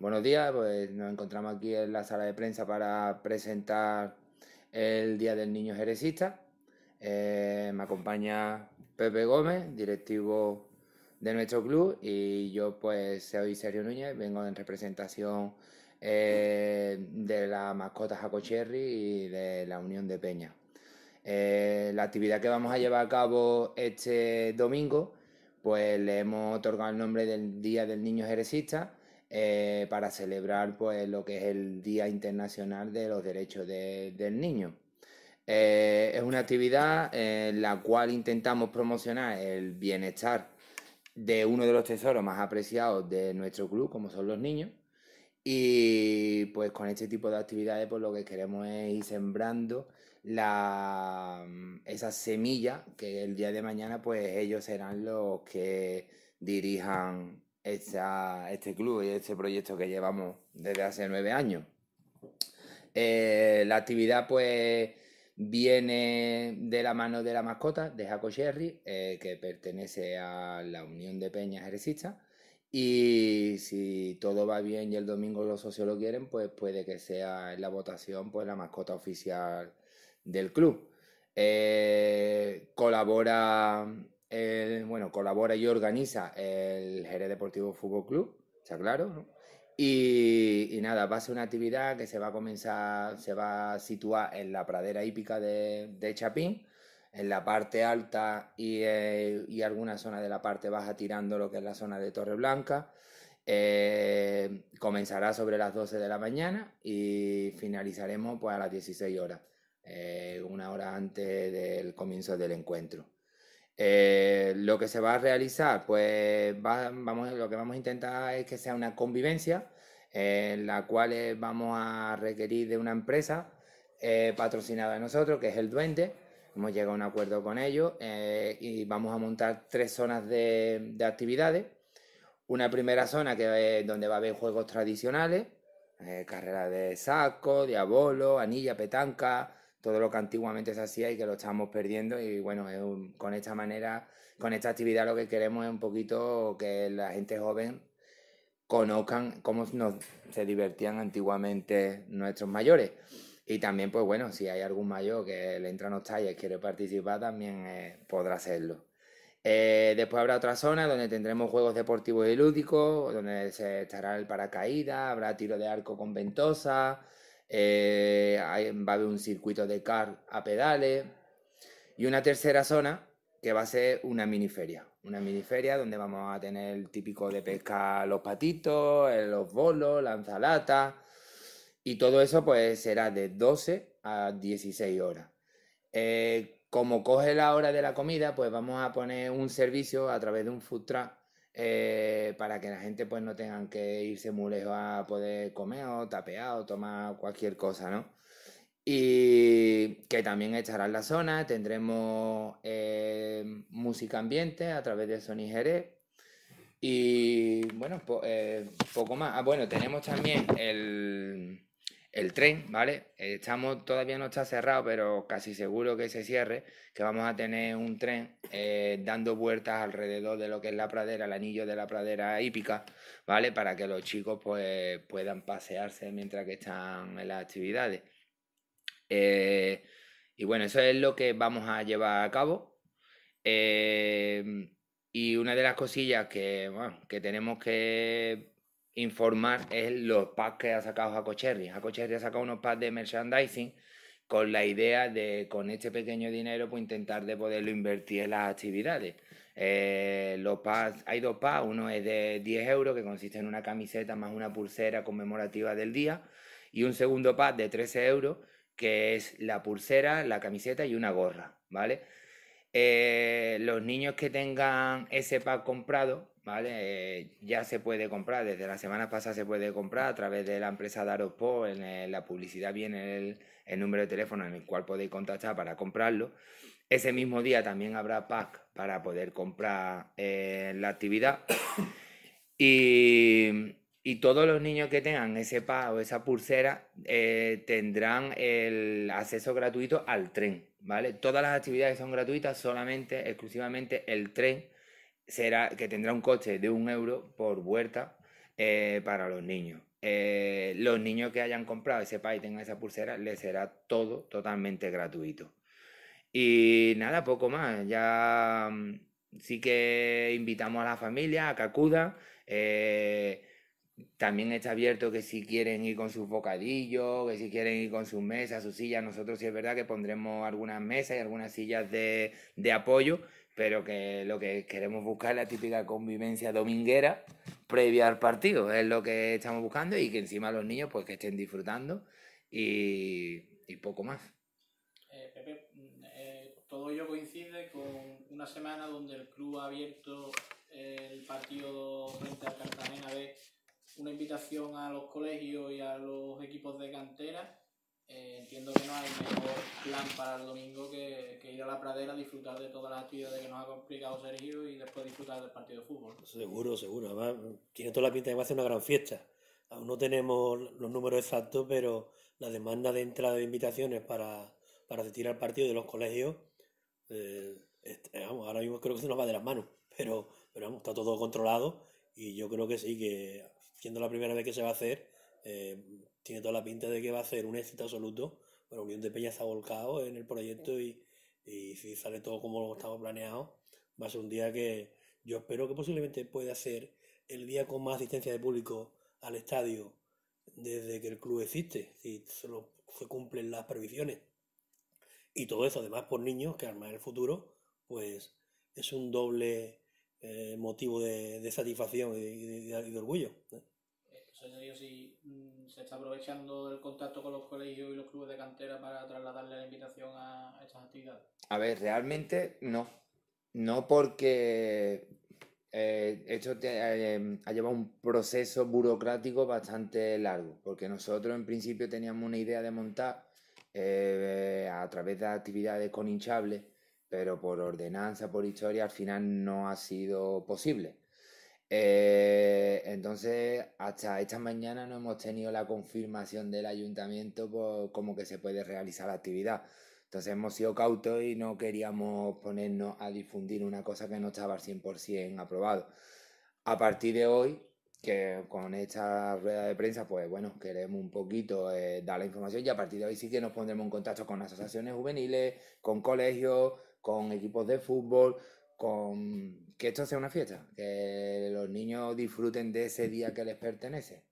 Buenos días, pues nos encontramos aquí en la sala de prensa para presentar el Día del Niño Jerezista. Eh, me acompaña Pepe Gómez, directivo de nuestro club, y yo pues soy Sergio Núñez, vengo en representación eh, de la mascota Jaco Cherry y de la Unión de Peña. Eh, la actividad que vamos a llevar a cabo este domingo, pues le hemos otorgado el nombre del Día del Niño Jerezista eh, para celebrar pues, lo que es el Día Internacional de los Derechos del Niño. Eh, es una actividad en la cual intentamos promocionar el bienestar de uno de los tesoros más apreciados de nuestro club, como son los niños. Y pues con este tipo de actividades, pues lo que queremos es ir sembrando la, mm, esa semilla que el día de mañana, pues ellos serán los que dirijan este club y este proyecto que llevamos desde hace nueve años. Eh, la actividad, pues, viene de la mano de la mascota, de Jaco Sherry, eh, que pertenece a la Unión de Peñas Ejercistas. Y si todo va bien y el domingo los socios lo quieren, pues puede que sea en la votación pues la mascota oficial del club. Eh, colabora bueno, colabora y organiza el Jerez Deportivo Fútbol Club, está claro, Y, nada, va a ser una actividad que se va a comenzar, se va a situar en la pradera hípica de, Chapín, en la parte alta eh, y, alguna zona de la parte baja tirando lo que es la zona de Torre Blanca. Eh, comenzará sobre las 12 de la mañana y finalizaremos pues, a las 16 horas, eh, una hora antes del comienzo del encuentro. Eh, lo que se va a realizar, pues vamos, lo que vamos a intentar es que sea una convivencia eh, en la cual eh, vamos a requerir de una empresa patrocinada de nosotros, que es el Duende. Hemos llegado a un acuerdo con ellos y vamos a montar tres zonas de, actividades. Una primera zona que, donde va a haber juegos tradicionales, carrera de saco, diabolo, anilla, petanca, todo lo que antiguamente se hacía y que lo estamos perdiendo y bueno, con esta manera, con esta actividad lo que queremos es un poquito que la gente joven conozcan cómo se divertían antiguamente nuestros mayores. Y también, pues bueno, si hay algún mayor que le entra los y quiere participar, también eh, podrá hacerlo. Eh, después habrá otra zona donde tendremos juegos deportivos y lúdicos, donde se estará el paracaídas, habrá tiro de arco con ventosa, eh, va a haber un circuito de car a pedales y una tercera zona que va a ser una mini feria Una mini feria donde vamos a tener el típico de pesca los patitos, eh, los bolos, lanzalatas y todo eso pues será de 12 a 16 horas. Eh, como coge la hora de la comida, pues vamos a poner un servicio a través de un food truck eh, para que la gente pues no tengan que irse muy lejos a poder comer o tapear o tomar cualquier cosa, ¿no? Y que también estará la zona, tendremos eh, música ambiente a través de Sony Jerez. Y bueno, eh, poco más. Ah, bueno, tenemos también el, el tren, ¿vale? Estamos, todavía no está cerrado, pero casi seguro que se cierre, que vamos a tener un tren eh, dando vueltas alrededor de lo que es la pradera, el anillo de la pradera hípica, ¿vale? Para que los chicos pues, puedan pasearse mientras que están en las actividades. Eh, y bueno, eso es lo que vamos a llevar a cabo. Eh, y una de las cosillas que, que tenemos que informar es los packs que ha sacado Jaco Cherry. Jaco Cherry ha sacado unos packs de merchandising con la idea de con este pequeño dinero pues intentar de poderlo invertir en las actividades. Eh, los packs, hay dos packs, uno es de 10 euros que consiste en una camiseta más una pulsera conmemorativa del día y un segundo pack de 13 euros que es la pulsera, la camiseta y una gorra, ¿vale? Eh, los niños que tengan ese pack comprado ¿vale? Eh, ya se puede comprar, desde la semana pasada se puede comprar a través de la empresa Daropo, en la publicidad viene el, número de teléfono en el cual podéis contactar para comprarlo. Ese mismo día también habrá pack para poder comprar eh, la actividad. Y, todos los niños que tengan ese pack o esa pulsera eh, tendrán el acceso gratuito al tren, ¿vale? Todas las actividades son gratuitas, solamente, exclusivamente el tren será que tendrá un coche de un euro por vuelta eh, para los niños. Eh, los niños que hayan comprado ese Python, esa pulsera, les será todo totalmente gratuito. Y nada, poco más. Ya mm, sí que invitamos a la familia a que acuda. Eh, también está abierto que si quieren ir con sus bocadillos, que si quieren ir con sus mesas, sus sillas. Nosotros sí es verdad que pondremos algunas mesas y algunas sillas de, de apoyo pero que lo que queremos buscar es la típica convivencia dominguera previa al partido, es lo que estamos buscando y que encima los niños pues, estén disfrutando y, poco más. Eh, Pepe, eh, todo ello coincide con una semana donde el club ha abierto eh, el partido frente al Cartagena de una invitación a los colegios y a los equipos de cantera eh, entiendo que no hay mejor plan para el domingo que, ir a la pradera, disfrutar de todas las actividades que nos ha complicado Sergio y después disfrutar del partido de fútbol. Seguro, seguro. Además, tiene toda la pinta de que va a ser una gran fiesta. Aún no tenemos los números exactos, pero la demanda de entrada de invitaciones para, para asistir al partido de los colegios, eh, eh, ahora mismo creo que se nos va de las manos, pero, pero está todo controlado y yo creo que sí, que siendo la primera vez que se va a hacer, tiene toda la pinta de que va a ser un éxito absoluto. Bueno, Unión de Peña se ha volcado en el proyecto y, y si sale todo como lo estaba planeado, va a ser un día que yo espero que posiblemente pueda ser el día con más asistencia de público al estadio desde que el club existe, si se, se cumplen las previsiones. Y todo eso, además, por niños que armar el futuro, pues es un doble eh, motivo de, satisfacción y de, orgullo. Eh, se está aprovechando el contacto con los colegios y los clubes de cantera para trasladarle la invitación a estas actividades? A ver, realmente no. No porque eh, esto eh, ha llevado un proceso burocrático bastante largo, porque nosotros en principio teníamos una idea de montar eh, a través de actividades con hinchables, pero por ordenanza, por historia, al final no ha sido posible. Eh, entonces, hasta esta mañana no hemos tenido la confirmación del ayuntamiento por pues, cómo que se puede realizar la actividad. Entonces hemos sido cautos y no queríamos ponernos a difundir una cosa que no estaba al 100% aprobado. A partir de hoy, que con esta rueda de prensa, pues bueno, queremos un poquito eh, dar la información y a partir de hoy sí que nos pondremos en contacto con asociaciones juveniles, con colegios, con equipos de fútbol, con que esto sea una fiesta, que los niños disfruten de ese día que les pertenece.